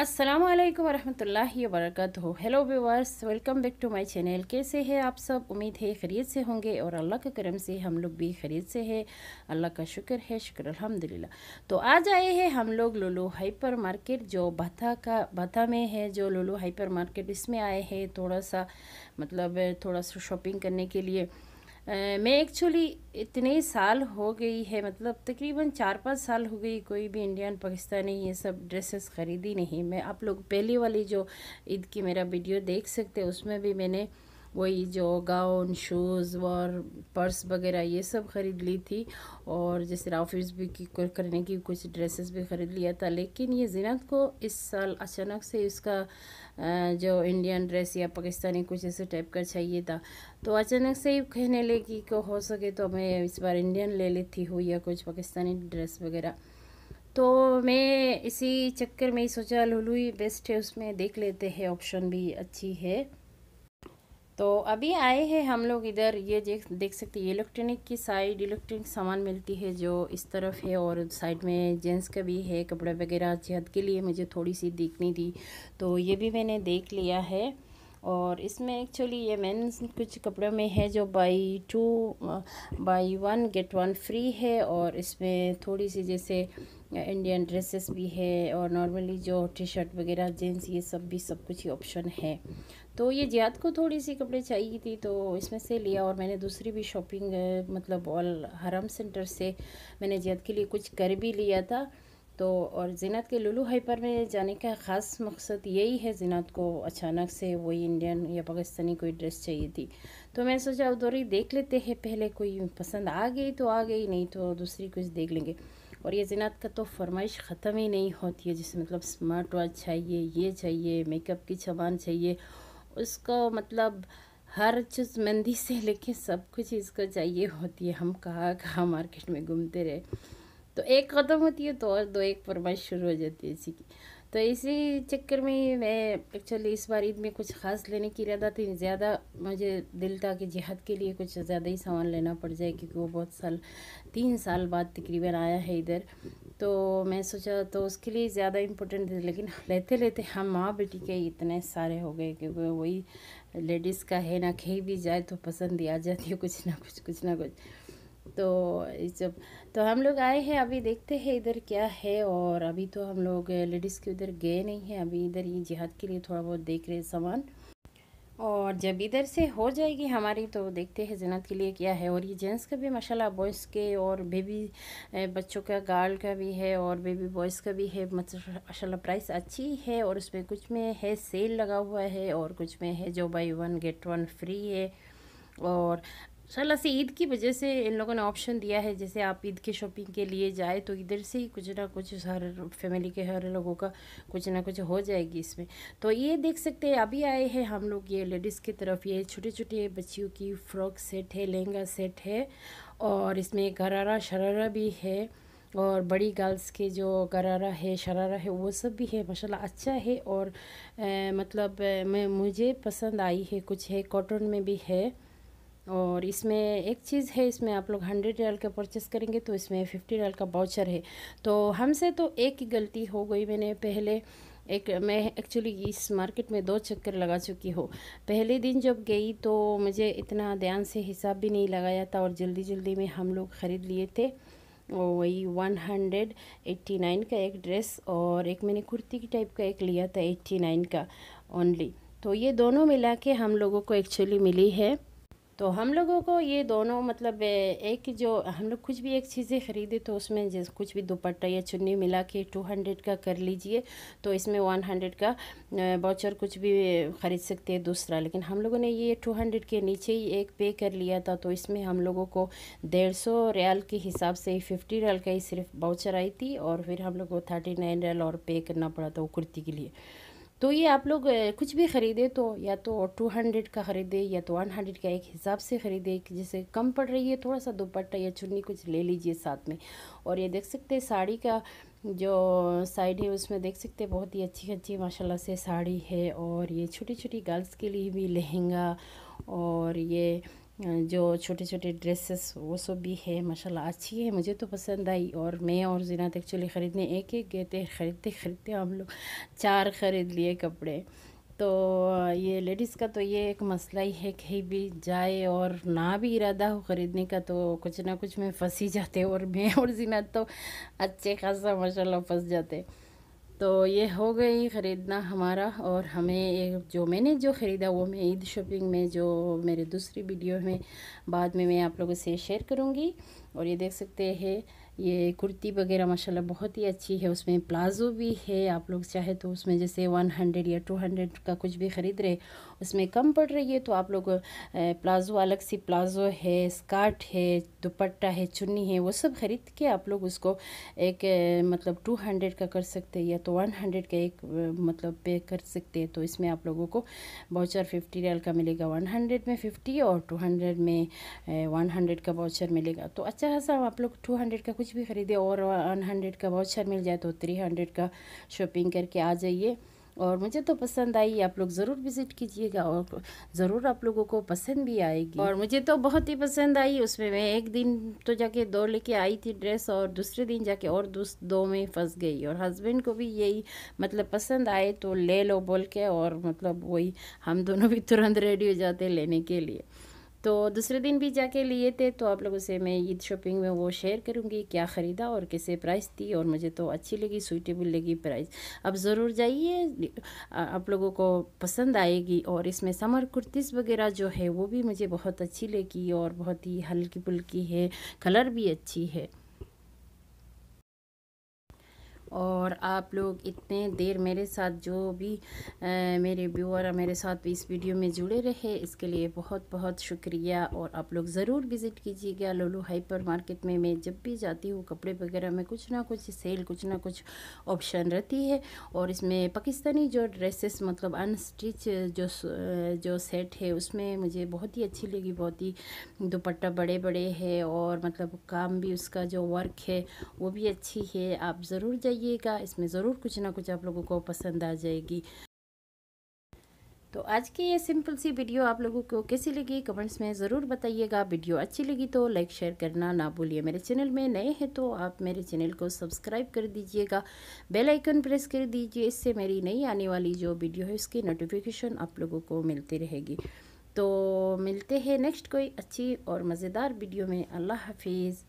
अस्सलाम वालेकुम वरहमतुल्लाहि hello viewers welcome back to my channel कैसे हैं आप सब उम्मीद है खरीद से होंगे और अल्लाह के करम से हम लोग भी खरीद से है अल्लाह का शुक्र है शुक्र अल्हम्दुलिल्लाह तो आज आए हैं हम लोग लुलू हाइपर मार्केट जो भथा का भथा में है जो लुलू हाइपर मार्केट इसमें आए हैं थोड़ा सा मतलब थोड़ा सा शॉपिंग करने के लिए मैं एक्चुअली इतने साल हो गई है मतलब तकरीबन चार पाँच साल हो गई कोई भी इंडियन पाकिस्तानी ये सब ड्रेसेस ख़रीदी नहीं मैं आप लोग पहले वाली जो ईद की मेरा वीडियो देख सकते उसमें भी मैंने वही जो गाउन शूज़ और पर्स वगैरह ये सब ख़रीद ली थी और जैसे ऑफिस भी की करने की कुछ ड्रेसेस भी ख़रीद लिया था लेकिन ये जिनत को इस साल अचानक से इसका जो इंडियन ड्रेस या पाकिस्तानी कुछ ऐसे टाइप का चाहिए था तो अचानक से ही कहने लगी कि हो सके तो मैं इस बार इंडियन ले लेती हूँ या कुछ पाकिस्तानी ड्रेस वगैरह तो मैं इसी चक्कर में ही सोचा लुलू ही बेस्ट है उसमें देख लेते हैं ऑप्शन भी अच्छी है तो अभी आए हैं हम लोग इधर ये देख देख सकते हैं इलेक्ट्रॉनिक की साइड इलेक्ट्रॉनिक सामान मिलती है जो इस तरफ है और साइड में जेंट्स का भी है कपड़े वगैरह सेहत के लिए मुझे थोड़ी सी देखनी थी तो ये भी मैंने देख लिया है और इसमें एक्चुअली ये मैन कुछ कपड़ों में है जो buy two buy one get one free है और इसमें थोड़ी सी जैसे इंडियन ड्रेसेस भी है और नॉर्मली जो टी शर्ट वगैरह जीन्स ये सब भी सब कुछ ही ऑप्शन है तो ये जियाद को थोड़ी सी कपड़े चाहिए थी तो इसमें से लिया और मैंने दूसरी भी शॉपिंग मतलब ऑल हरम सेंटर से मैंने जियाद के लिए कुछ कर भी लिया था तो और जिनत के लुलू हाइपर में जाने का ख़ास मकसद यही है जिनत को अचानक से वही इंडियन या पाकिस्तानी कोई ड्रेस चाहिए थी तो मैं सोचा उधर ही देख लेते हैं पहले कोई पसंद आ गई तो आ गई नहीं तो दूसरी कुछ देख लेंगे और ये जिनात का तो फरमाइश ख़त्म ही नहीं होती है जैसे मतलब स्मार्ट वॉच चाहिए ये चाहिए मेकअप की सामान चाहिए उसको मतलब हर चीज़ मंदी से लेके सब कुछ इसको चाहिए होती है हम कहाँ कहाँ मार्केट में घूमते रहे तो एक ख़त्म होती है तो और दो एक फरमाइश शुरू हो जाती है इसी की तो इसी चक्कर में मैं एक्चुअली इस बार ईद में कुछ ख़ास लेने की इरादा थी ज़्यादा मुझे दिल था कि जिहाद के लिए कुछ ज़्यादा ही सामान लेना पड़ जाए क्योंकि वो बहुत साल तीन साल बाद तकरीबन आया है इधर तो मैं सोचा तो उसके लिए ज़्यादा इम्पोर्टेंट थे लेकिन लेते लेते हम हाँ, माँ बेटी के इतने सारे हो गए क्योंकि वही लेडीज़ का है ना कहीं भी जाए तो पसंद ही आ जाती है कुछ ना कुछ कुछ ना कुछ तो जब तो हम लोग आए हैं अभी देखते हैं इधर क्या है और अभी तो हम लोग लेडीज़ के उधर गए नहीं हैं अभी इधर ये जिहाद के लिए थोड़ा बहुत देख रहे सामान और जब इधर से हो जाएगी हमारी तो देखते हैं जन्नत के लिए क्या है और ये जेंट्स का भी माशाल्लाह बॉयज़ के और बेबी बच्चों का गर्ल का भी है और बेबी बॉयज़ का भी है माशा प्राइस अच्छी है और उसमें कुछ में है सेल लगा हुआ है और कुछ में है जो buy one get one free है और शाला से ईद की वजह से इन लोगों ने ऑप्शन दिया है जैसे आप ईद के शॉपिंग के लिए जाए तो इधर से ही कुछ ना कुछ हर फैमिली के हर लोगों का कुछ ना कुछ हो जाएगी इसमें तो ये देख सकते हैं अभी आए हैं हम लोग ये लेडीज़ की तरफ ये छोटे छोटे बच्चियों की फ्रॉक सेट है लहंगा सेट है और इसमें गरारा शरारा भी है और बड़ी गर्ल्स के जो गरारा है शरारा है वो सब भी है माशाल्लाह अच्छा है और ए, मतलब मैं मुझे पसंद आई है कुछ है कॉटन में भी है और इसमें एक चीज़ है इसमें आप लोग हंड्रेड रियल का परचेस करेंगे तो इसमें फिफ्टी रियल का बाउचर है तो हमसे तो एक ही गलती हो गई मैंने पहले एक मैं एक्चुअली इस मार्केट में दो चक्कर लगा चुकी हूँ पहले दिन जब गई तो मुझे इतना ध्यान से हिसाब भी नहीं लगाया था और जल्दी जल्दी में हम लोग ख़रीद लिए थे वही वन हंड्रेड एट्टी नाइन का एक ड्रेस और एक मैंने कुर्ती की टाइप का एक लिया था एट्टी नाइन का ओनली तो ये दोनों मिला के हम लोगों को एक्चुअली मिली है तो हम लोगों को ये दोनों मतलब एक जो हम लोग कुछ भी एक चीज़ें ख़रीदे तो उसमें जैसे कुछ भी दुपट्टा या चुन्नी मिला के टू हंड्रेड का कर लीजिए तो इसमें वन हंड्रेड का बाउचर कुछ भी ख़रीद सकते हैं दूसरा लेकिन हम लोगों ने ये टू हंड्रेड के नीचे ही एक पे कर लिया था तो इसमें हम लोगों को डेढ़ सौ रियाल के हिसाब से फिफ्टी रियाल का ही सिर्फ बाउचर आई थी और फिर हम लोग को थर्टी नाइन रियाल और पे करना पड़ा था वो कुर्ती के लिए तो ये आप लोग कुछ भी ख़रीदे तो या तो टू हंड्रेड का ख़रीदे या तो वन हंड्रेड का एक हिसाब से ख़रीदे जैसे कम पड़ रही है थोड़ा सा दुपट्टा या चुन्नी कुछ ले लीजिए साथ में और ये देख सकते हैं साड़ी का जो साइड है उसमें देख सकते हैं बहुत ही अच्छी अच्छी माशाल्लाह से साड़ी है और ये छोटी छोटी गर्ल्स के लिए भी लहंगा और ये जो छोटे छोटे ड्रेसेस वो सब भी है माशाल्लाह अच्छी है मुझे तो पसंद आई और मैं और जीनात एक्चुअली ख़रीदने एक एक गए थे ख़रीदते ख़रीदते हम लोग चार ख़रीद लिए कपड़े तो ये लेडीज़ का तो ये एक मसला ही है कहीं भी जाए और ना भी इरादा हो ख़रीदने का तो कुछ ना कुछ में फंस ही जाते और मैं और जीनात तो अच्छे खासा माशाल्लाह फंस जाते तो ये हो गई ख़रीदना हमारा और हमें जो मैंने जो ख़रीदा वो मैं ईद शॉपिंग में जो मेरे दूसरी वीडियो में बाद में मैं आप लोगों से शेयर करूँगी और ये देख सकते हैं ये कुर्ती वगैरह माशाल्लाह बहुत ही अच्छी है उसमें प्लाज़ो भी है आप लोग चाहे तो उसमें जैसे वन हंड्रेड या टू हंड्रेड का कुछ भी ख़रीद रहे इसमें कम पड़ रही है तो आप लोग प्लाज़ो अलग सी प्लाज़ो है स्कर्ट है दुपट्टा है चुन्नी है वो सब ख़रीद के आप लोग उसको एक मतलब टू हंड्रेड का कर सकते हैं या तो वन हंड्रेड का एक मतलब पे कर सकते हैं तो इसमें आप लोगों को बाउचर फिफ्टी रियल का मिलेगा वन हंड्रेड में फिफ्टी और टू हंड्रेड में वन हंड्रेड का बाउचर मिलेगा तो अच्छा खासा आप लोग टू हंड्रेड का कुछ भी ख़रीदे और वन हंड्रेड का बाउचर मिल जाए तो थ्री हंड्रेड का शॉपिंग करके आ जाइए और मुझे तो पसंद आई आप लोग ज़रूर विज़िट कीजिएगा और ज़रूर आप लोगों को पसंद भी आएगी और मुझे तो बहुत ही पसंद आई उसमें मैं एक दिन तो जाके दो लेके आई थी ड्रेस और दूसरे दिन जाके और दो में फंस गई और हस्बैंड को भी यही मतलब पसंद आए तो ले लो बोल के और मतलब वही हम दोनों भी तुरंत रेडी हो जाते लेने के लिए तो दूसरे दिन भी जाके लिए थे तो आप लोगों से मैं ईद शॉपिंग में वो शेयर करूँगी क्या ख़रीदा और कैसे प्राइस थी और मुझे तो अच्छी लगी सूटेबल लगी प्राइस अब ज़रूर जाइए आप लोगों को पसंद आएगी और इसमें समर कुर्तीस वगैरह जो है वो भी मुझे बहुत अच्छी लगी और बहुत ही हल्की फुल्की है कलर भी अच्छी है और आप लोग इतने देर मेरे साथ जो भी आ, मेरे व्यूअर मेरे साथ इस वीडियो में जुड़े रहे इसके लिए बहुत बहुत शुक्रिया और आप लोग ज़रूर विज़िट कीजिएगा लोलू हाइपर मार्केट में मैं जब भी जाती हूँ कपड़े वगैरह में कुछ ना कुछ सेल कुछ ना कुछ ऑप्शन रहती है और इसमें पाकिस्तानी जो ड्रेसेस मतलब अनस्टिच जो जो सेट है उसमें मुझे बहुत ही अच्छी लगी बहुत ही दुपट्टा बड़े बड़े है और मतलब काम भी उसका जो वर्क है वो भी अच्छी है आप ज़रूर जाइए करिएगा इसमें ज़रूर कुछ ना कुछ आप लोगों को पसंद आ जाएगी तो आज की ये सिंपल सी वीडियो आप लोगों को कैसी लगी कमेंट्स में ज़रूर बताइएगा वीडियो अच्छी लगी तो लाइक शेयर करना ना भूलिए मेरे चैनल में नए हैं तो आप मेरे चैनल को सब्सक्राइब कर दीजिएगा बेल आइकन प्रेस कर दीजिए इससे मेरी नई आने वाली जो वीडियो है उसकी नोटिफिकेशन आप लोगों को मिलती रहेगी तो मिलते हैं नेक्स्ट कोई अच्छी और मज़ेदार वीडियो में अल्लाह हाफिज़